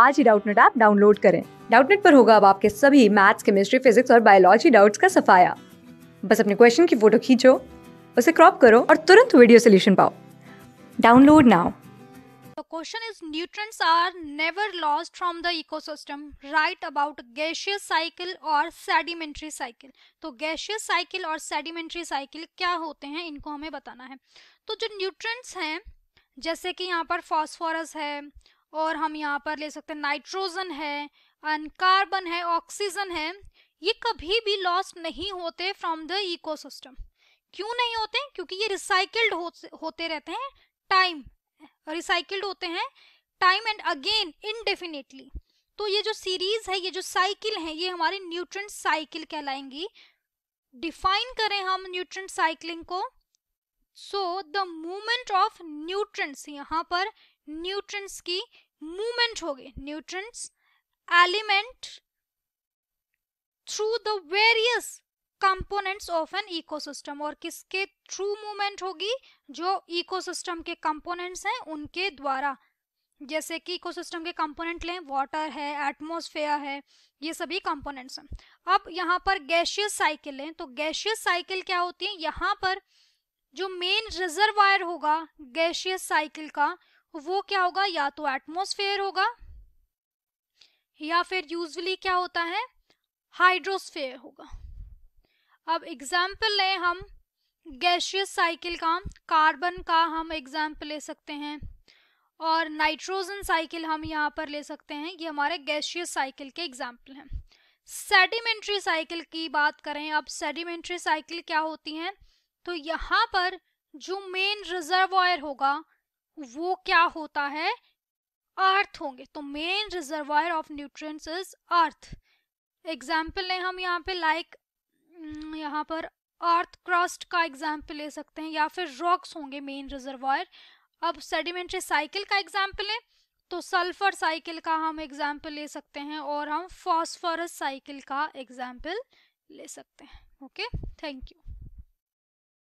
आज ही Doubtnut app download करें डाउटनेट पर होगा अब आपके सभी मैथ्स केमिस्ट्री फिजिक्स और बायोलॉजी डाउट्स का सफाया बस अपने क्वेश्चन की फोटो खींचो उसे क्रॉप करो और तुरंत वीडियो सोल्यूशन पाओ download now The question is nutrients are never lost from the ecosystem. Write about gaseous cycle और sedimentary cycle. तो gaseous cycle और sedimentary cycle क्या होते हैं इनको हमें बताना है तो जो nutrients हैं जैसे कि यहाँ पर phosphorus है और हम यहाँ पर ले सकते हैं नाइट्रोजन है एंड कार्बन है ऑक्सीजन है ये कभी भी लॉस नहीं होते फ्रॉम द इकोसिस्टम क्यों नहीं होते क्योंकि ये रिसाइकल्ड हो, होते रहते हैं टाइम रिसाइकल्ड होते हैं टाइम एंड अगेन इनडेफिनेटली तो ये जो सीरीज है ये जो साइकिल है ये हमारी न्यूट्रंट साइकिल कहलाएंगी डिफाइन करें हम न्यूट्रंट साइकिलिंग को so the movement of nutrients यहाँ पर न्यूट्रंस की मूवमेंट होगी nutrients element through the various components of an ecosystem और किसके थ्रू मूवमेंट होगी जो इकोसिस्टम के कंपोनेंट्स हैं उनके द्वारा जैसे कि इकोसिस्टम के कंपोनेंट लें वाटर है एटमोसफेयर है ये सभी कंपोनेंट्स हैं अब यहाँ पर गैशियस साइकिल लें तो गैशियस साइकिल क्या होती है यहाँ पर जो मेन रिजर्वायर होगा गैशियस साइकिल का वो क्या होगा या तो एटमोस्फेयर होगा या फिर यूजली क्या होता है हाइड्रोस्फेयर होगा अब एग्जाम्पल लें हम गैशियस साइकिल का कार्बन का हम एग्जाम्पल ले सकते हैं और नाइट्रोजन साइकिल हम यहाँ पर ले सकते हैं ये हमारे गैशियस साइकिल के एग्जाम्पल हैं सेडिमेंट्री साइकिल की बात करें अब सेडिमेंट्री साइकिल क्या होती हैं तो यहाँ पर जो मेन रिजर्वायर होगा वो क्या होता है अर्थ होंगे तो main reservoir of nutrients is earth example लें हम यहाँ पे लाइक like, हम्म, यहाँ पर अर्थ क्रस्ट का एग्जाम्पल ले सकते हैं या फिर रॉक्स होंगे मेन रिजर्वायर अब सेडिमेंट्री साइकिल का एग्जाम्पल लें तो सल्फर साइकिल का हम एग्जाम्पल ले सकते हैं और हम फॉस्फोरस साइकिल का एग्जाम्पल ले सकते हैं ओके थैंक यू